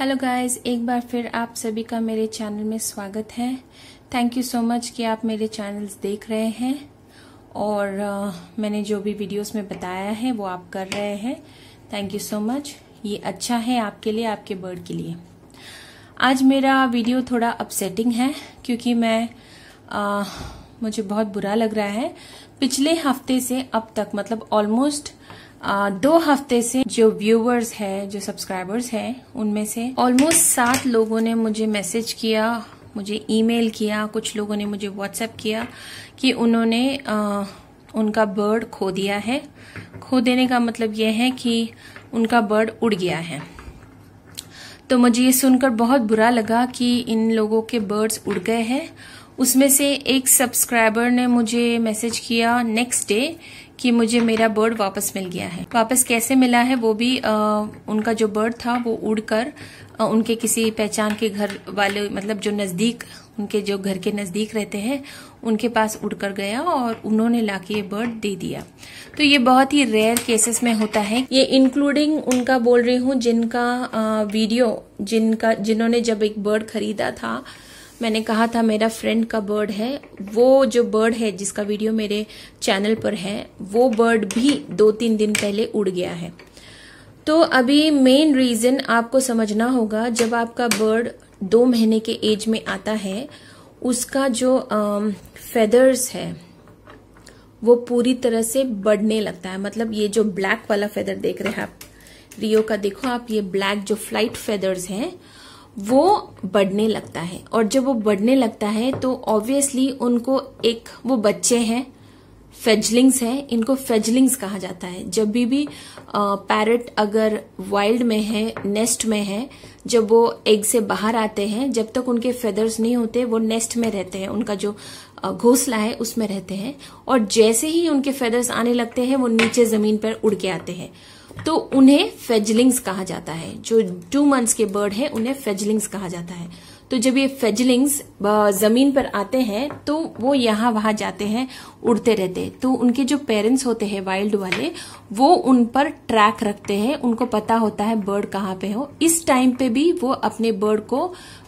hello guys एक बार फिर आप सभी का मेरे चैनल में स्वागत है थैंक यू सो मच कि आप मेरे चैनल्स देख रहे हैं और uh, मैंने जो भी वीडियोस में बताया है वो आप कर रहे हैं थैंक यू सो मच ये अच्छा है आपके लिए आपके बर्ड के लिए आज मेरा वीडियो थोड़ा अपसेटिंग है क्योंकि मैं uh, मुझे बहुत बुरा लग रहा है पिछले हफ्ते से अब तक मतलब ऑलमोस्ट दो हफ्ते से जो व्यूवर्स है जो सब्सक्राइबर्स है उनमें से ऑलमोस्ट सात लोगों ने मुझे मैसेज किया मुझे ईमेल किया कुछ लोगों ने मुझे व्हाट्सएप किया कि उन्होंने आ, उनका बर्ड खो दिया है खो देने का मतलब यह है कि उनका बर्ड उड़ गया है तो मुझे ये सुनकर बहुत बुरा लगा कि इन लोगों के बर्ड्स उड़ गए हैं उसमें से एक सब्सक्राइबर ने मुझे मैसेज किया नेक्स्ट डे कि मुझे मेरा बर्ड वापस मिल गया है वापस कैसे मिला है वो भी आ, उनका जो बर्ड था वो उड़कर उनके किसी पहचान के घर वाले मतलब जो नज़दीक उनके जो घर के नज़दीक रहते हैं उनके पास उड़कर गया और उन्होंने लाके ये बर्ड दे दिया तो ये बहुत ही रेयर केसेस में होता है ये इंक्लूडिंग उनका बोल रही हूँ जिनका वीडियो जिनका जिन्होंने जब एक बर्ड खरीदा था मैंने कहा था मेरा फ्रेंड का बर्ड है वो जो बर्ड है जिसका वीडियो मेरे चैनल पर है वो बर्ड भी दो तीन दिन पहले उड़ गया है तो अभी मेन रीज़न आपको समझना होगा जब आपका बर्ड दो महीने के एज में आता है उसका जो फेदर्स है वो पूरी तरह से बढ़ने लगता है मतलब ये जो ब्लैक वाला फेदर देख रहे हैं आप रियो का देखो आप ये ब्लैक जो फ्लाइट फेदर्स हैं वो बढ़ने लगता है और जब वो बढ़ने लगता है तो ऑब्वियसली उनको एक वो बच्चे हैं फेजलिंग्स हैं इनको फेजलिंग्स कहा जाता है जब भी भी पैरट अगर वाइल्ड में है नेस्ट में है जब वो एग से बाहर आते हैं जब तक उनके फेदर्स नहीं होते वो नेस्ट में रहते हैं उनका जो घोंसला है उसमें रहते हैं और जैसे ही उनके फेदर्स आने लगते हैं वो नीचे जमीन पर उड़ के आते हैं तो उन्हें फेजलिंग्स कहा जाता है जो टू मंथ्स के बर्ड है उन्हें फेजलिंग्स कहा जाता है तो जब ये फेजलिंग्स जमीन पर आते हैं तो वो यहां वहां जाते हैं उड़ते रहते हैं तो उनके जो पेरेंट्स होते हैं वाइल्ड वाले वो उन पर ट्रैक रखते हैं उनको पता होता है बर्ड कहाँ पे हो इस टाइम पे भी वो अपने बर्ड को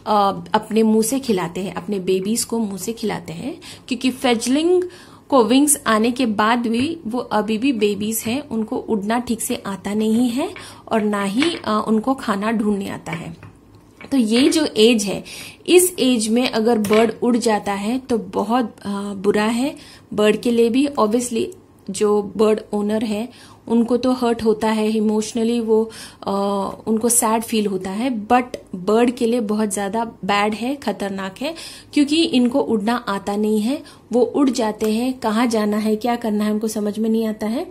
आ, अपने मुंह से खिलाते हैं अपने बेबीज को मुंह से खिलाते हैं क्योंकि फेजलिंग को विंग्स आने के बाद भी वो अभी भी बेबीज हैं उनको उड़ना ठीक से आता नहीं है और ना ही उनको खाना ढूंढने आता है तो ये जो एज है इस एज में अगर बर्ड उड़ जाता है तो बहुत बुरा है बर्ड के लिए भी ऑब्वियसली जो बर्ड ओनर है उनको तो हर्ट होता है इमोशनली वो आ, उनको सैड फील होता है बट बर्ड के लिए बहुत ज़्यादा बैड है खतरनाक है क्योंकि इनको उड़ना आता नहीं है वो उड़ जाते हैं कहाँ जाना है क्या करना है उनको समझ में नहीं आता है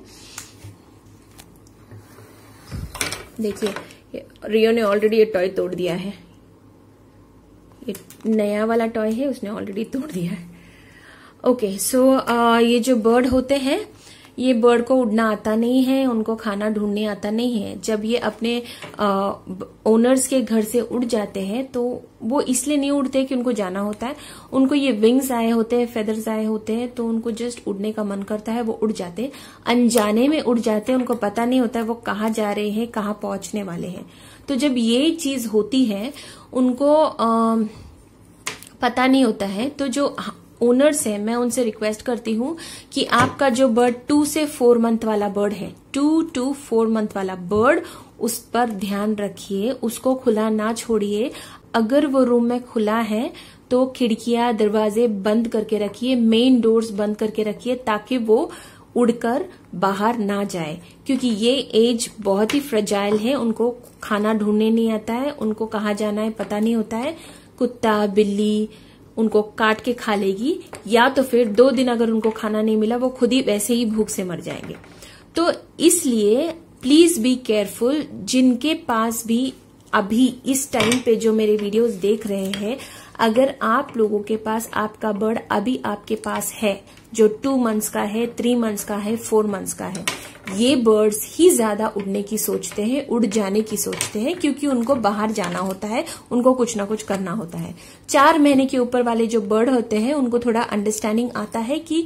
देखिए रियो ने ऑलरेडी ये टॉय तोड़ दिया है ये नया वाला टॉय है उसने ऑलरेडी तोड़ दिया है ओके okay, सो so, ये जो बर्ड होते हैं ये बर्ड को उड़ना आता नहीं है उनको खाना ढूंढने आता नहीं है जब ये अपने ओनर्स के घर से उड़ जाते हैं तो वो इसलिए नहीं उड़ते कि उनको जाना होता है उनको ये विंग्स आए होते हैं फेदर्स आए होते हैं तो उनको जस्ट उड़ने का मन करता है वो उड़ जाते हैं अनजाने में उड़ जाते हैं उनको पता नहीं होता है वो कहाँ जा रहे हैं कहाँ पहुंचने वाले हैं तो जब ये चीज होती है उनको आ, पता नहीं होता है तो जो ओनर्स हैं मैं उनसे रिक्वेस्ट करती हूँ कि आपका जो बर्ड टू से फोर मंथ वाला बर्ड है टू टू फोर मंथ वाला बर्ड उस पर ध्यान रखिए उसको खुला ना छोड़िए अगर वो रूम में खुला है तो खिड़कियां दरवाजे बंद करके रखिए मेन डोर्स बंद करके रखिए ताकि वो उड़कर बाहर ना जाए क्योंकि ये एज बहुत ही फ्रजाइल है उनको खाना ढूंढने नहीं आता है उनको कहाँ जाना है पता नहीं होता है कुत्ता बिल्ली उनको काट के खा लेगी या तो फिर दो दिन अगर उनको खाना नहीं मिला वो खुद ही वैसे ही भूख से मर जाएंगे तो इसलिए प्लीज बी केयरफुल जिनके पास भी अभी इस टाइम पे जो मेरे वीडियोस देख रहे हैं अगर आप लोगों के पास आपका बर्ड अभी आपके पास है जो टू मंथ्स का है थ्री मंथ्स का है फोर मंथ्स का है ये बर्ड्स ही ज्यादा उड़ने की सोचते हैं उड़ जाने की सोचते हैं क्योंकि उनको बाहर जाना होता है उनको कुछ ना कुछ करना होता है चार महीने के ऊपर वाले जो बर्ड होते हैं उनको थोड़ा अंडरस्टैंडिंग आता है कि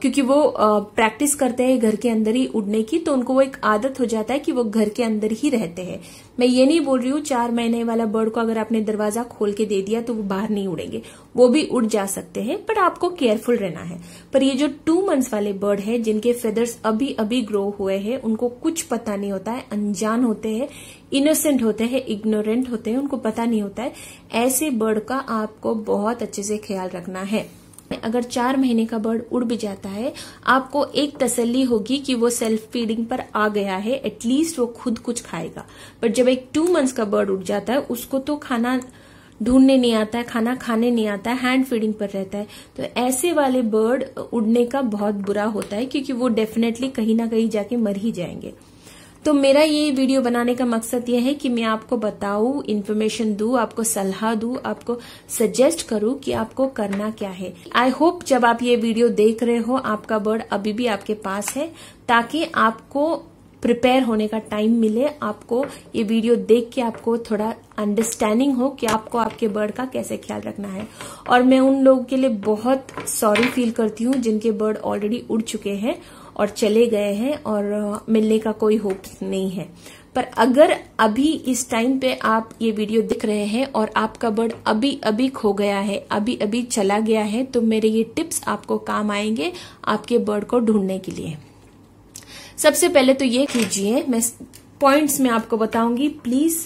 क्योंकि वो प्रैक्टिस करते हैं घर के अंदर ही उड़ने की तो उनको वो एक आदत हो जाता है कि वो घर के अंदर ही रहते हैं मैं ये नहीं बोल रही हूँ चार महीने वाला बर्ड को अगर आपने दरवाजा खोल के दे दिया तो वो बाहर नहीं उड़ेंगे वो भी उड़ जा सकते हैं बट आपको केयरफुल रहना है पर ये जो टू मंथ्स वाले बर्ड है जिनके फेदर्स अभी अभी ग्रो हुए हैं उनको कुछ पता नहीं होता है अनजान होते हैं इनोसेंट होते हैं इग्नोरेंट होते हैं उनको पता नहीं होता है ऐसे बर्ड का आपको बहुत अच्छे से ख्याल रखना है अगर चार महीने का बर्ड उड़ भी जाता है आपको एक तसल्ली होगी कि वो सेल्फ फीडिंग पर आ गया है एटलीस्ट वो खुद कुछ खाएगा बट जब एक टू मंथ्स का बर्ड उड़ जाता है उसको तो खाना ढूंढने नहीं आता है खाना खाने नहीं आता है हैंड फीडिंग पर रहता है तो ऐसे वाले बर्ड उड़ने का बहुत बुरा होता है क्योंकि वो डेफिनेटली कहीं ना कहीं जाके मर ही जाएंगे तो मेरा ये वीडियो बनाने का मकसद ये है कि मैं आपको बताऊं इन्फॉर्मेशन दू आपको सलाह दू आपको सजेस्ट करूं कि आपको करना क्या है आई होप जब आप ये वीडियो देख रहे हो आपका बर्ड अभी भी आपके पास है ताकि आपको प्रिपेयर होने का टाइम मिले आपको ये वीडियो देख के आपको थोड़ा अंडरस्टैंडिंग हो कि आपको आपके बर्ड का कैसे ख्याल रखना है और मैं उन लोगों के लिए बहुत सॉरी फील करती हूँ जिनके बर्ड ऑलरेडी उड़ चुके हैं और चले गए हैं और मिलने का कोई होप नहीं है पर अगर अभी इस टाइम पे आप ये वीडियो दिख रहे हैं और आपका बर्ड अभी अभी खो गया है अभी अभी चला गया है तो मेरे ये टिप्स आपको काम आएंगे आपके बर्ड को ढूंढने के लिए सबसे पहले तो ये कीजिए मैं पॉइंट्स में आपको बताऊंगी प्लीज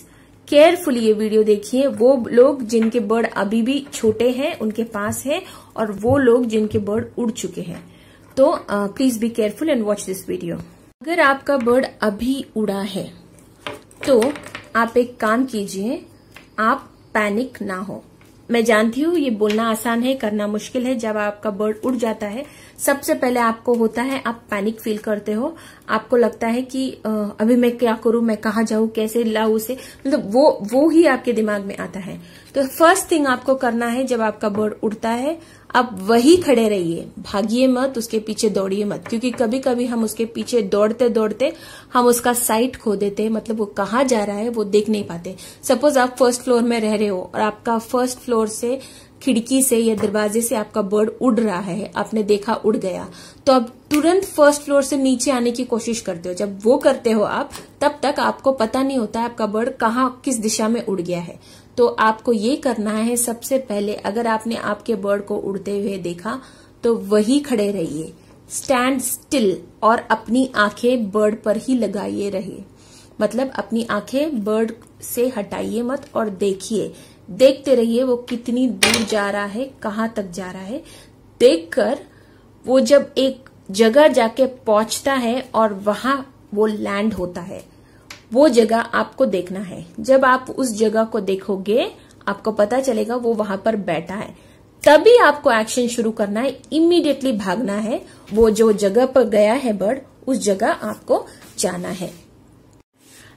केयरफुली ये वीडियो देखिए वो लोग जिनके बर्ड अभी भी छोटे हैं उनके पास है और वो लोग जिनके बर्ड उड़ चुके हैं तो please be careful and watch this video अगर आपका बर्ड अभी उड़ा है तो आप एक काम कीजिए आप पैनिक ना हो मैं जानती हूँ ये बोलना आसान है करना मुश्किल है जब आपका बर्ड उड़ जाता है सबसे पहले आपको होता है आप पैनिक फील करते हो आपको लगता है कि अभी मैं क्या करूं मैं कहा जाऊं कैसे लाऊ उसे मतलब वो वो ही आपके दिमाग में आता है तो फर्स्ट थिंग आपको करना है जब आपका बर्ड उड़ता है आप वही खड़े रहिए भागिए मत उसके पीछे दौड़िए मत क्योंकि कभी कभी हम उसके पीछे दौड़ते दौड़ते हम उसका साइट खो देते हैं मतलब वो कहाँ जा रहा है वो देख नहीं पाते सपोज आप फर्स्ट फ्लोर में रह रहे हो और आपका फर्स्ट फ्लोर से खिड़की से या दरवाजे से आपका बर्ड उड़ रहा है आपने देखा उड़ गया तो आप तुरंत फर्स्ट फ्लोर से नीचे आने की कोशिश करते हो जब वो करते हो आप तब तक आपको पता नहीं होता है आपका बर्ड कहाँ किस दिशा में उड़ गया है तो आपको ये करना है सबसे पहले अगर आपने आपके बर्ड को उड़ते हुए देखा तो वही खड़े रहिए स्टैंड स्टिल और अपनी आंखें बर्ड पर ही लगाइए रहिए मतलब अपनी आंखें बर्ड से हटाइए मत और देखिए देखते रहिए वो कितनी दूर जा रहा है कहाँ तक जा रहा है देखकर वो जब एक जगह जाके पहुंचता है और वहां वो लैंड होता है वो जगह आपको देखना है जब आप उस जगह को देखोगे आपको पता चलेगा वो वहां पर बैठा है तभी आपको एक्शन शुरू करना है इमीडिएटली भागना है वो जो जगह पर गया है बर्ड उस जगह आपको जाना है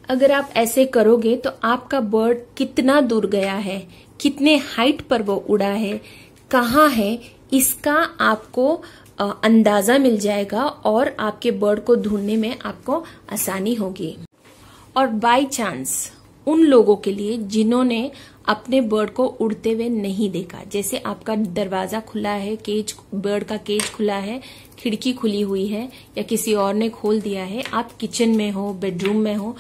अगर आप ऐसे करोगे तो आपका बर्ड कितना दूर गया है कितने हाइट पर वो उड़ा है कहाँ है इसका आपको अंदाजा मिल जाएगा और आपके बर्ड को ढूंढने में आपको आसानी होगी और बाय चांस उन लोगों के लिए जिन्होंने अपने बर्ड को उड़ते हुए नहीं देखा जैसे आपका दरवाजा खुला है केज बर्ड का केज खुला है खिड़की खुली हुई है या किसी और ने खोल दिया है आप किचन में हो बेडरूम में हो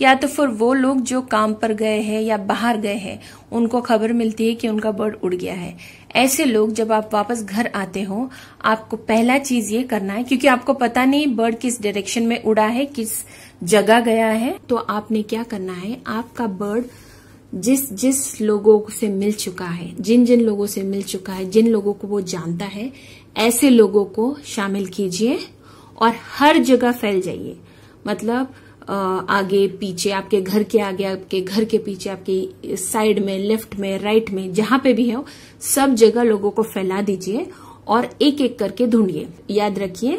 या तो फिर वो लोग जो काम पर गए हैं या बाहर गए हैं उनको खबर मिलती है कि उनका बर्ड उड़ गया है ऐसे लोग जब आप वापस घर आते हो आपको पहला चीज ये करना है क्योंकि आपको पता नहीं बर्ड किस डायरेक्शन में उड़ा है किस जगा गया है तो आपने क्या करना है आपका बर्ड जिस जिस लोगों से मिल चुका है जिन जिन लोगों से मिल चुका है जिन लोगों को वो जानता है ऐसे लोगों को शामिल कीजिए और हर जगह फैल जाइए मतलब आगे पीछे आपके घर के आगे आपके घर के पीछे आपके साइड में लेफ्ट में राइट में जहां पे भी है सब जगह लोगों को फैला दीजिए और एक एक करके ढूंढिए याद रखिए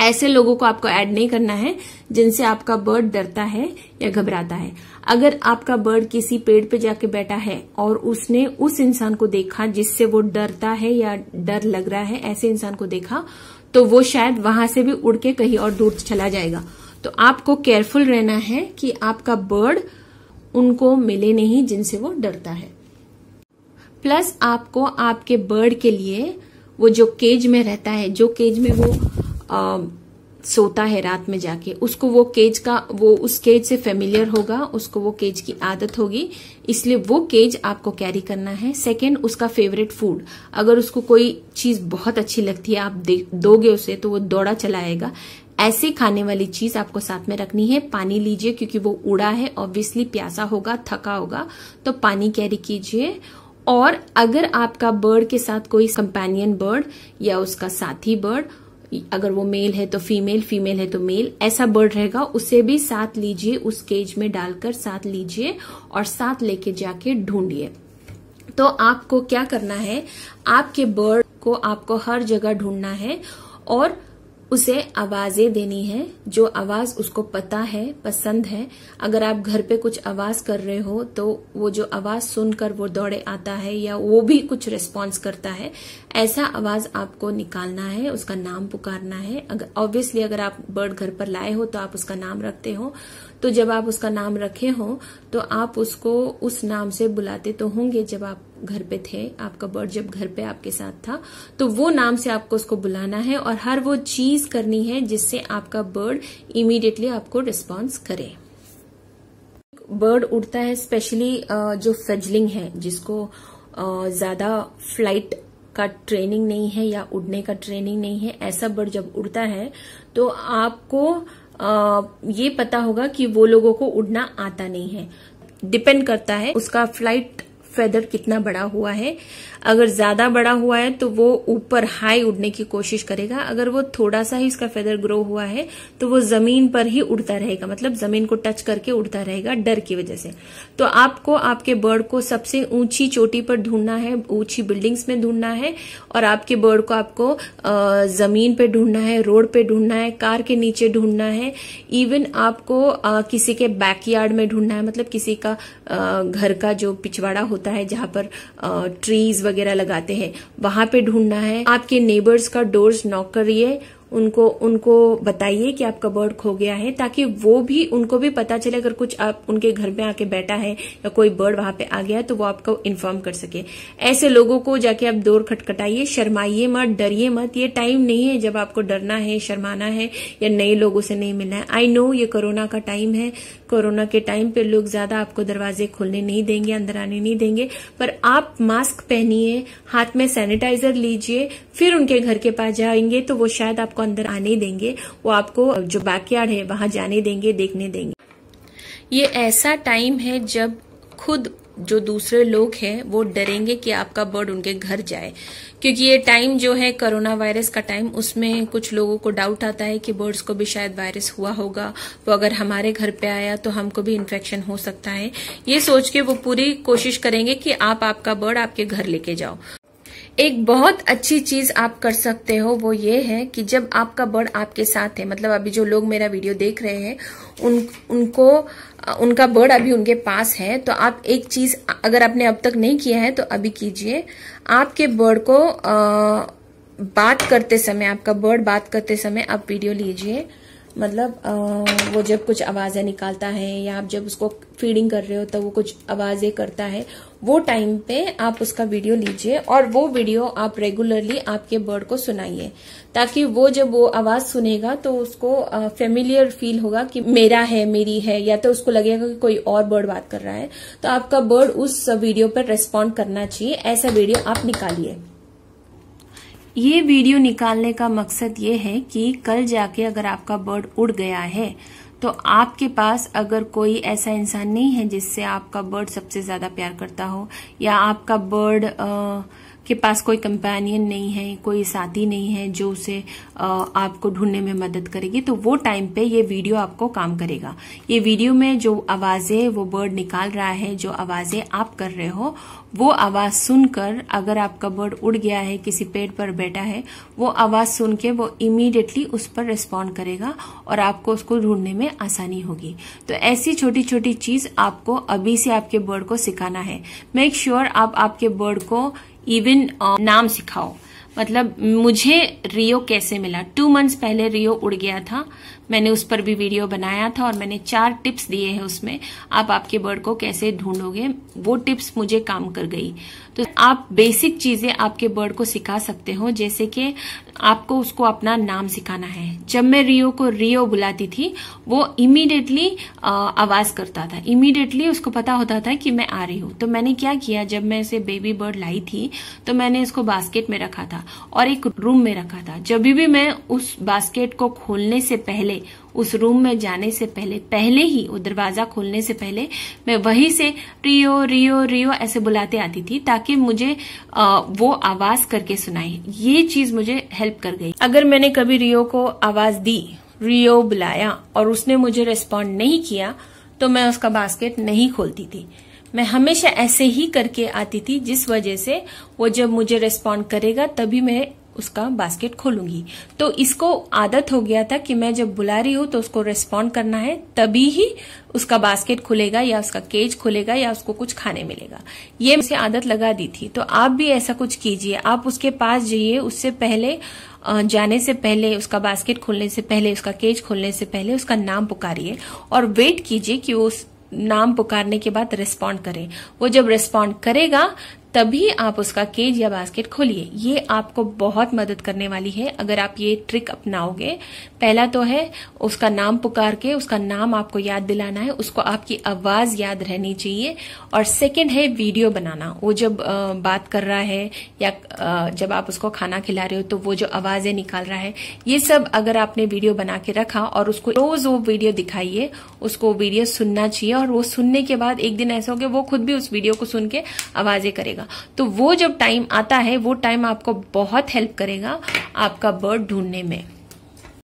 ऐसे लोगों को आपको ऐड नहीं करना है जिनसे आपका बर्ड डरता है या घबराता है अगर आपका बर्ड किसी पेड़ पे जाके बैठा है और उसने उस इंसान को देखा जिससे वो डरता है या डर लग रहा है ऐसे इंसान को देखा तो वो शायद वहां से भी उड़ के कहीं और दूर चला जाएगा तो आपको केयरफुल रहना है कि आपका बर्ड उनको मिले नहीं जिनसे वो डरता है प्लस आपको आपके बर्ड के लिए वो जो केज में रहता है जो केज में वो आ, सोता है रात में जाके उसको वो केज का वो उस केज से फेमिलियर होगा उसको वो केज की आदत होगी इसलिए वो केज आपको कैरी करना है सेकंड उसका फेवरेट फूड अगर उसको कोई चीज बहुत अच्छी लगती है आप दोगे उसे तो वो दौड़ा चलाएगा ऐसे खाने वाली चीज आपको साथ में रखनी है पानी लीजिए क्योंकि वो उड़ा है ऑब्वियसली प्यासा होगा थका होगा तो पानी कैरी कीजिए और अगर आपका बर्ड के साथ कोई कंपेनियन बर्ड या उसका साथी बर्ड अगर वो मेल है तो फीमेल फीमेल है तो मेल ऐसा बर्ड रहेगा उसे भी साथ लीजिए उस केज में डालकर साथ लीजिए और साथ लेके जाके ढूंढिए तो आपको क्या करना है आपके बर्ड को आपको हर जगह ढूंढना है और उसे आवाजें देनी है जो आवाज उसको पता है पसंद है अगर आप घर पे कुछ आवाज कर रहे हो तो वो जो आवाज सुनकर वो दौड़े आता है या वो भी कुछ रिस्पॉन्स करता है ऐसा आवाज आपको निकालना है उसका नाम पुकारना है अगर ऑब्वियसली अगर, आप बर्ड घर पर लाए हो तो आप उसका नाम रखते हो तो जब आप उसका नाम रखे हो तो आप उसको उस नाम से बुलाते तो होंगे जब आप घर पे थे आपका बर्ड जब घर पे आपके साथ था तो वो नाम से आपको उसको बुलाना है और हर वो चीज करनी है जिससे आपका बर्ड इमीडिएटली आपको रिस्पॉन्स करे बर्ड उड़ता है स्पेशली जो फ्लजलिंग है जिसको ज्यादा फ्लाइट का ट्रेनिंग नहीं है या उड़ने का ट्रेनिंग नहीं है ऐसा बर्ड जब उड़ता है तो आपको आ, ये पता होगा कि वो लोगों को उड़ना आता नहीं है डिपेंड करता है उसका फ्लाइट फेदर कितना बड़ा हुआ है अगर ज्यादा बड़ा हुआ है तो वो ऊपर हाई उड़ने की कोशिश करेगा अगर वो थोड़ा सा ही उसका फेदर ग्रो हुआ है तो वो जमीन पर ही उड़ता रहेगा मतलब जमीन को टच करके उड़ता रहेगा डर की वजह से तो आपको आपके बर्ड को सबसे ऊंची चोटी पर ढूंढना है ऊंची बिल्डिंग्स में ढूंढना है और आपके बर्ड को आपको जमीन पर ढूंढना है रोड पर ढूंढना है कार के नीचे ढूंढना है इवन आपको किसी के बैकयार्ड में ढूंढना है मतलब किसी का घर का जो पिछवाड़ा होता होता है जहाँ पर ट्रीज वगैरह लगाते हैं वहां पे ढूंढना है आपके नेबर्स का डोर्स नॉक करिए उनको उनको बताइए कि आपका बर्ड खो गया है ताकि वो भी उनको भी पता चले अगर कुछ आप उनके घर में आके बैठा है या कोई बर्ड वहां पे आ गया है तो वो आपको इन्फॉर्म कर सके ऐसे लोगों को जाके आप दौर खटखटाइए शर्माइए मत डरिए मत ये टाइम नहीं है जब आपको डरना है शर्माना है या नए लोगों से नहीं मिलना है आई नो ये कोरोना का टाइम है कोरोना के टाइम पे लोग ज्यादा आपको दरवाजे खोलने नहीं देंगे अंदर आने नहीं देंगे पर आप मास्क पहनिए हाथ में सैनिटाइजर लीजिए फिर उनके घर के पास जाएंगे तो वो शायद आप आपको अंदर आने देंगे वो आपको जो बैकयार्ड है वहां जाने देंगे देखने देंगे ये ऐसा टाइम है जब खुद जो दूसरे लोग हैं वो डरेंगे कि आपका बर्ड उनके घर जाए क्योंकि ये टाइम जो है कोरोना वायरस का टाइम उसमें कुछ लोगों को डाउट आता है कि बर्ड्स को भी शायद वायरस हुआ होगा वो अगर हमारे घर पे आया तो हमको भी इन्फेक्शन हो सकता है ये सोच के वो पूरी कोशिश करेंगे कि आप आपका बर्ड आपके घर लेके जाओ एक बहुत अच्छी चीज आप कर सकते हो वो ये है कि जब आपका बर्ड आपके साथ है मतलब अभी जो लोग मेरा वीडियो देख रहे हैं उन उनको उनका बर्ड अभी उनके पास है तो आप एक चीज अगर आपने अब तक नहीं किया है तो अभी कीजिए आपके बर्ड को आ, बात करते समय आपका बर्ड बात करते समय आप वीडियो लीजिए मतलब आ, वो जब कुछ आवाज़ें निकालता है या आप जब उसको फीडिंग कर रहे हो तो वो कुछ आवाज़ें करता है वो टाइम पे आप उसका वीडियो लीजिए और वो वीडियो आप रेगुलरली आपके बर्ड को सुनाइए ताकि वो जब वो आवाज़ सुनेगा तो उसको फेमिलियर फील होगा कि मेरा है मेरी है या तो उसको लगेगा कि कोई और बर्ड बात कर रहा है तो आपका बर्ड उस वीडियो पर रेस्पॉन्ड करना चाहिए ऐसा वीडियो आप निकालिए ये वीडियो निकालने का मकसद ये है कि कल जाके अगर आपका बर्ड उड़ गया है तो आपके पास अगर कोई ऐसा इंसान नहीं है जिससे आपका बर्ड सबसे ज्यादा प्यार करता हो या आपका बर्ड आ, के पास कोई कंपेनियन नहीं है कोई साथी नहीं है जो उसे आपको ढूंढने में मदद करेगी तो वो टाइम पे ये वीडियो आपको काम करेगा ये वीडियो में जो आवाज़ें वो बर्ड निकाल रहा है जो आवाज़ें आप कर रहे हो वो आवाज़ सुनकर अगर आपका बर्ड उड़ गया है किसी पेड़ पर बैठा है वो आवाज़ सुन के वो इमीडिएटली उस पर रिस्पॉन्ड करेगा और आपको उसको ढूंढने में आसानी होगी तो ऐसी छोटी छोटी चीज़ आपको अभी से आपके बर्ड को सिखाना है मेक श्योर sure आप आपके बर्ड को इवन uh, नाम सिखाओ मतलब मुझे रियो कैसे मिला टू मंथ्स पहले रियो उड़ गया था मैंने उस पर भी वीडियो बनाया था और मैंने चार टिप्स दिए हैं उसमें आप आपके बर्ड को कैसे ढूंढोगे वो टिप्स मुझे काम कर गई तो आप बेसिक चीजें आपके बर्ड को सिखा सकते हो जैसे कि आपको उसको अपना नाम सिखाना है जब मैं रियो को रियो बुलाती थी वो इमीडिएटली आवाज करता था इमीडिएटली उसको पता होता था कि मैं आ रही हूं तो मैंने क्या किया जब मैं इसे बेबी बर्ड लाई थी तो मैंने इसको बास्केट में रखा था और एक रूम में रखा था जब भी मैं उस बास्केट को खोलने से पहले उस रूम में जाने से पहले पहले ही वो दरवाजा खोलने से पहले मैं वहीं से रियो रियो रियो ऐसे बुलाते आती थी ताकि मुझे आ, वो आवाज करके सुनाई ये चीज मुझे हेल्प कर गई अगर मैंने कभी रियो को आवाज दी रियो बुलाया और उसने मुझे रेस्पॉन्ड नहीं किया तो मैं उसका बास्केट नहीं खोलती थी मैं हमेशा ऐसे ही करके आती थी जिस वजह से वो जब मुझे रेस्पॉन्ड करेगा तभी मैं उसका बास्केट खोलूंगी तो इसको आदत हो गया था कि मैं जब बुला रही हूं तो उसको रेस्पॉन्ड करना है तभी ही उसका बास्केट खुलेगा या उसका केज खुलेगा या उसको कुछ खाने मिलेगा ये उसे आदत लगा दी थी तो आप भी ऐसा कुछ कीजिए आप उसके पास जाइए उससे पहले जाने से पहले उसका बास्केट खोलने से पहले उसका केज खोलने से पहले उसका नाम पुकारिए और वेट कीजिए कि उस नाम पुकारने के बाद रेस्पॉन्ड करे वो जब रेस्पॉन्ड करेगा तभी आप उसका केज या बास्केट खोलिए ये आपको बहुत मदद करने वाली है अगर आप ये ट्रिक अपनाओगे पहला तो है उसका नाम पुकार के उसका नाम आपको याद दिलाना है उसको आपकी आवाज याद रहनी चाहिए और सेकंड है वीडियो बनाना वो जब आ, बात कर रहा है या आ, जब आप उसको खाना खिला रहे हो तो वो जो आवाजें निकाल रहा है ये सब अगर आपने वीडियो बना के रखा और उसको रोज वो वीडियो दिखाइए उसको वीडियो सुनना चाहिए और वो सुनने के बाद एक दिन ऐसा हो वो खुद भी उस वीडियो को सुन के आवाजें करेगा जाएगा तो वो जब टाइम आता है वो टाइम आपको बहुत हेल्प करेगा आपका बर्ड ढूंढने में